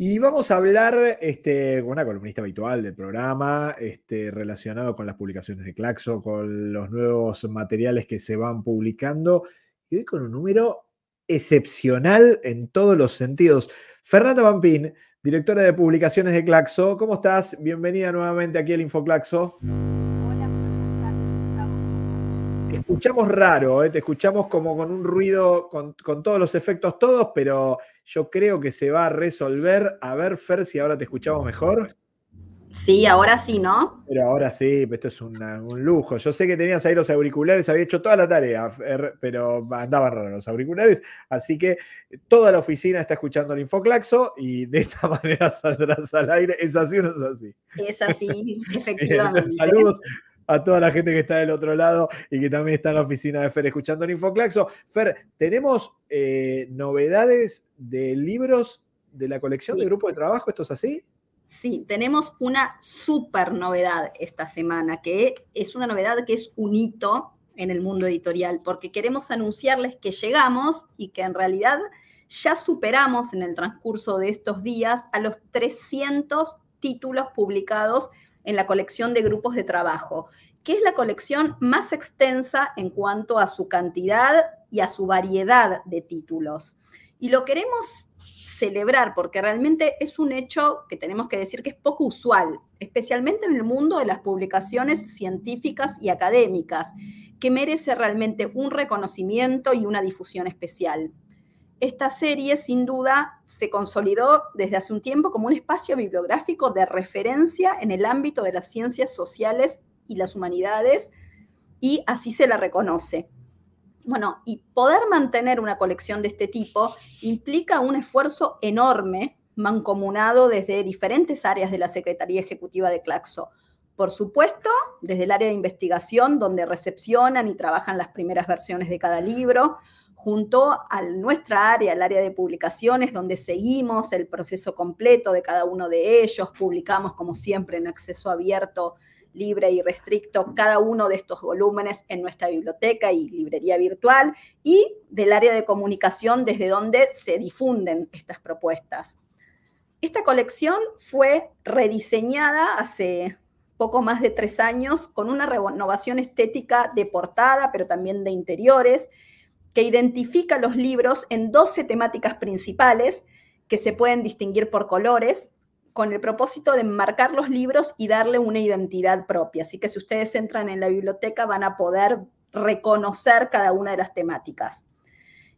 Y vamos a hablar este, con una columnista habitual del programa, este, relacionado con las publicaciones de Claxo, con los nuevos materiales que se van publicando, y hoy con un número excepcional en todos los sentidos. Fernanda Vampín, directora de publicaciones de Claxo, ¿cómo estás? Bienvenida nuevamente aquí al InfoClaxo. Claxo escuchamos raro, ¿eh? te escuchamos como con un ruido, con, todos los efectos todos, pero yo creo que se va a resolver. A ver, Fer, si ahora te escuchamos mejor. Sí, ahora sí, ¿no? Pero ahora sí, esto es un lujo. Yo sé que tenías ahí los auriculares, había hecho toda la tarea, pero andaban raros los auriculares. Así que toda la oficina está escuchando el Infoclaxo y de esta manera saldrás al aire. ¿Es así o no es así? Es así, efectivamente. Saludos, a toda la gente que está del otro lado y que también está en la oficina de Fer escuchando el Infoclaxo. Fer, tenemos eh, novedades de libros de la colección del de grupo de trabajo, ¿esto es así? Sí, tenemos una super novedad esta semana, que es una novedad que es un hito en el mundo editorial, porque queremos anunciarles que llegamos y que en realidad ya superamos en el transcurso de estos días a los 300 títulos publicados en la colección de grupos de trabajo, que es la colección más extensa en cuanto a su cantidad y a su variedad de títulos. Y lo queremos celebrar porque realmente es un hecho que tenemos que decir que es poco usual, especialmente en el mundo de las publicaciones científicas y académicas, que merece realmente un reconocimiento y una difusión especial esta serie sin duda se consolidó desde hace un tiempo como un espacio bibliográfico de referencia en el ámbito de las ciencias sociales y las humanidades y así se la reconoce. Bueno, y poder mantener una colección de este tipo implica un esfuerzo enorme mancomunado desde diferentes áreas de la Secretaría Ejecutiva de Claxo. Por supuesto, desde el área de investigación, donde recepcionan y trabajan las primeras versiones de cada libro, junto a nuestra área, el área de publicaciones, donde seguimos el proceso completo de cada uno de ellos, publicamos como siempre en acceso abierto, libre y restricto cada uno de estos volúmenes en nuestra biblioteca y librería virtual y del área de comunicación desde donde se difunden estas propuestas. Esta colección fue rediseñada hace poco más de tres años con una renovación estética de portada, pero también de interiores, que identifica los libros en 12 temáticas principales que se pueden distinguir por colores, con el propósito de enmarcar los libros y darle una identidad propia. Así que si ustedes entran en la biblioteca van a poder reconocer cada una de las temáticas.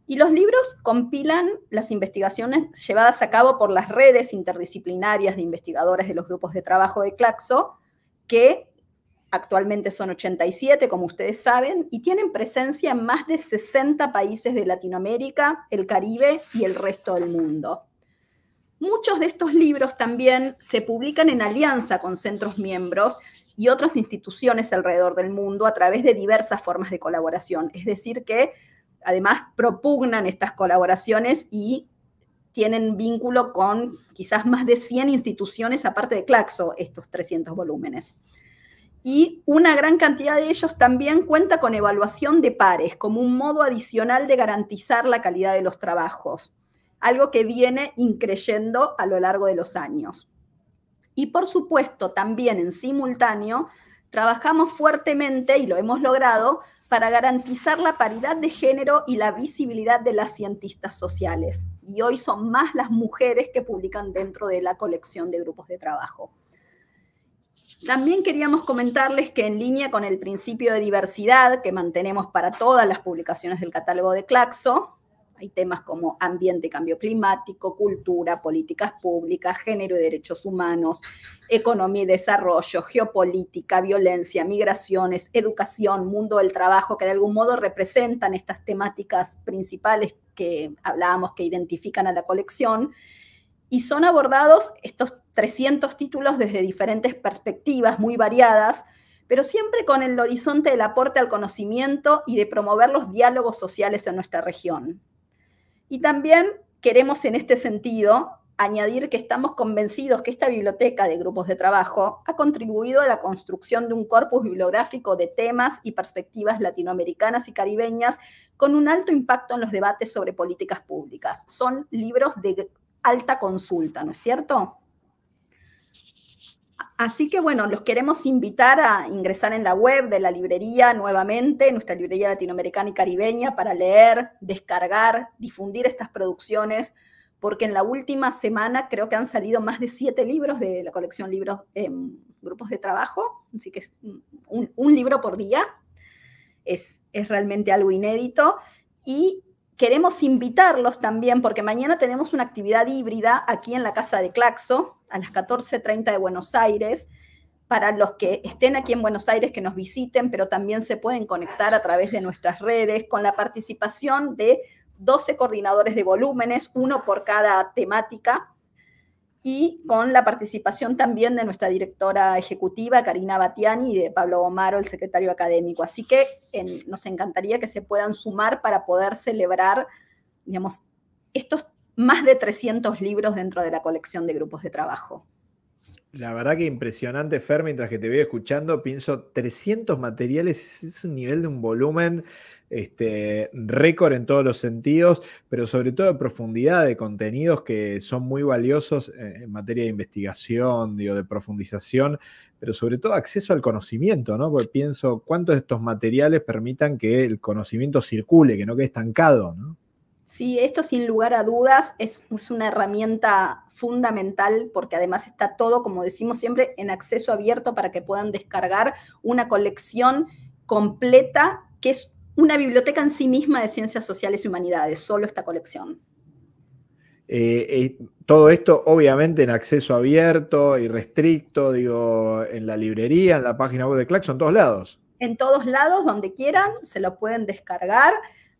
Y los libros compilan las investigaciones llevadas a cabo por las redes interdisciplinarias de investigadores de los grupos de trabajo de Claxo, que actualmente son 87, como ustedes saben, y tienen presencia en más de 60 países de Latinoamérica, el Caribe y el resto del mundo. Muchos de estos libros también se publican en alianza con centros miembros y otras instituciones alrededor del mundo a través de diversas formas de colaboración. Es decir, que además propugnan estas colaboraciones y tienen vínculo con quizás más de 100 instituciones, aparte de Claxo, estos 300 volúmenes y una gran cantidad de ellos también cuenta con evaluación de pares como un modo adicional de garantizar la calidad de los trabajos, algo que viene increyendo a lo largo de los años. Y por supuesto, también en simultáneo, trabajamos fuertemente y lo hemos logrado para garantizar la paridad de género y la visibilidad de las cientistas sociales. Y hoy son más las mujeres que publican dentro de la colección de grupos de trabajo. También queríamos comentarles que en línea con el principio de diversidad que mantenemos para todas las publicaciones del catálogo de Claxo, hay temas como ambiente cambio climático, cultura, políticas públicas, género y derechos humanos, economía y desarrollo, geopolítica, violencia, migraciones, educación, mundo del trabajo, que de algún modo representan estas temáticas principales que hablábamos que identifican a la colección y son abordados estos 300 títulos desde diferentes perspectivas muy variadas, pero siempre con el horizonte del aporte al conocimiento y de promover los diálogos sociales en nuestra región. Y también queremos en este sentido añadir que estamos convencidos que esta biblioteca de grupos de trabajo ha contribuido a la construcción de un corpus bibliográfico de temas y perspectivas latinoamericanas y caribeñas con un alto impacto en los debates sobre políticas públicas. Son libros de alta consulta, ¿no es cierto? Así que bueno, los queremos invitar a ingresar en la web de la librería nuevamente, nuestra librería latinoamericana y caribeña, para leer, descargar, difundir estas producciones, porque en la última semana creo que han salido más de siete libros de la colección Libros en Grupos de Trabajo, así que es un, libro por día, es, es realmente algo inédito. Y Queremos invitarlos también porque mañana tenemos una actividad híbrida aquí en la Casa de Claxo a las 14.30 de Buenos Aires para los que estén aquí en Buenos Aires, que nos visiten, pero también se pueden conectar a través de nuestras redes con la participación de 12 coordinadores de volúmenes, uno por cada temática, y con la participación también de nuestra directora ejecutiva, Karina Batiani, y de Pablo Gomaro, el secretario académico. Así que nos encantaría que se puedan sumar para poder celebrar, digamos, estos más de 300 libros dentro de la colección de grupos de trabajo. La verdad que impresionante, Fer, mientras que te veo escuchando, pienso 300 materiales, es un nivel de un volumen este, récord en todos los sentidos, pero sobre todo de profundidad de contenidos que son muy valiosos eh, en materia de investigación, de profundización, pero sobre todo acceso al conocimiento, ¿no? Porque pienso cuántos de estos materiales permitan que el conocimiento circule, que no quede estancado, ¿no? Sí, esto sin lugar a dudas es, una herramienta fundamental porque además está todo, como decimos siempre, en acceso abierto para que puedan descargar una colección completa que es una biblioteca en sí misma de ciencias sociales y humanidades, solo esta colección. Eh, eh, todo esto obviamente en acceso abierto y restricto, digo, en la librería, en la página web de Claxo, en todos lados. En todos lados, donde quieran, se lo pueden descargar,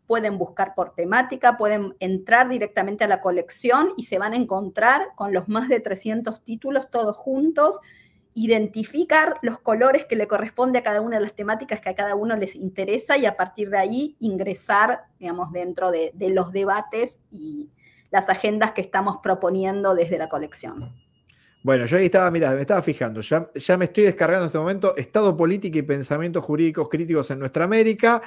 pueden buscar por temática, pueden entrar directamente a la colección y se van a encontrar con los más de 300 títulos todos juntos identificar los colores que le corresponde a cada una de las temáticas que a cada uno les interesa y a partir de ahí ingresar, digamos, dentro de, los debates y las agendas que estamos proponiendo desde la colección. Bueno, yo ahí estaba, mira me estaba fijando, ya, ya me estoy descargando en este momento Estado Político y Pensamientos Jurídicos Críticos en Nuestra América,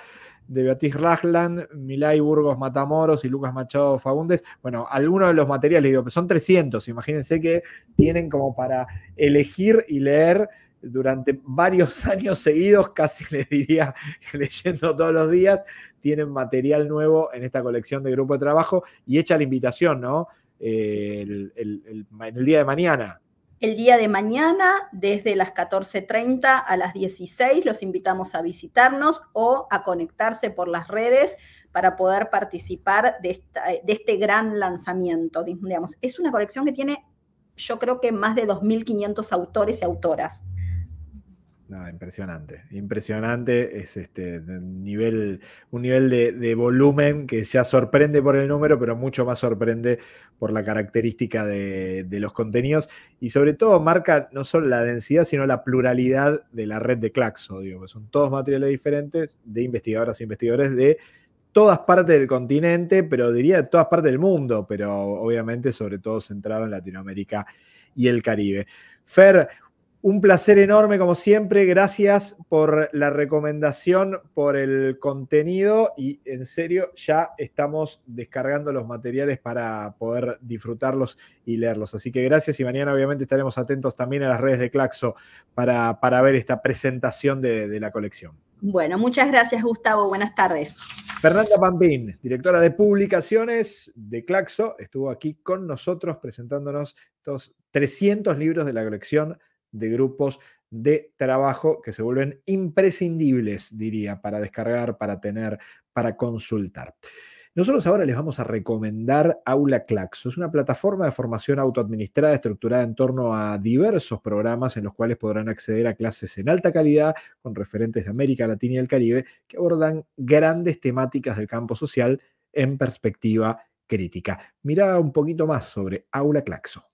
de Beatriz Raglan, Milay Burgos Matamoros y Lucas Machado Fagundes. Bueno, algunos de los materiales, digo, son 300, imagínense que tienen como para elegir y leer durante varios años seguidos, casi les diría leyendo todos los días, tienen material nuevo en esta colección de grupo de trabajo y hecha la invitación, ¿no? En eh, el día de mañana, el día de mañana, desde las 14.30 a las 16, los invitamos a visitarnos o a conectarse por las redes para poder participar de, este gran lanzamiento. es una colección que tiene, yo creo que más de 2.500 autores y autoras impresionante. Impresionante es este nivel, un nivel de, volumen que ya sorprende por el número, pero mucho más sorprende por la característica de, los contenidos y sobre todo marca no solo la densidad, sino la pluralidad de la red de Claxo, digo, son todos materiales diferentes de investigadoras e investigadores de todas partes del continente, pero diría de todas partes del mundo, pero obviamente sobre todo centrado en Latinoamérica y el Caribe. Fer, un placer enorme como siempre. Gracias por la recomendación, por el contenido y en serio ya estamos descargando los materiales para poder disfrutarlos y leerlos. Así que gracias y mañana obviamente estaremos atentos también a las redes de Claxo para, para ver esta presentación de, de la colección. Bueno, muchas gracias Gustavo. Buenas tardes. Fernanda Pampín, directora de publicaciones de Claxo, estuvo aquí con nosotros presentándonos estos 300 libros de la colección de grupos de trabajo que se vuelven imprescindibles, diría, para descargar, para tener, para consultar. Nosotros ahora les vamos a recomendar Aula Claxo. Es una plataforma de formación autoadministrada estructurada en torno a diversos programas en los cuales podrán acceder a clases en alta calidad con referentes de América Latina y el Caribe que abordan grandes temáticas del campo social en perspectiva crítica. Mira un poquito más sobre Aula Claxo.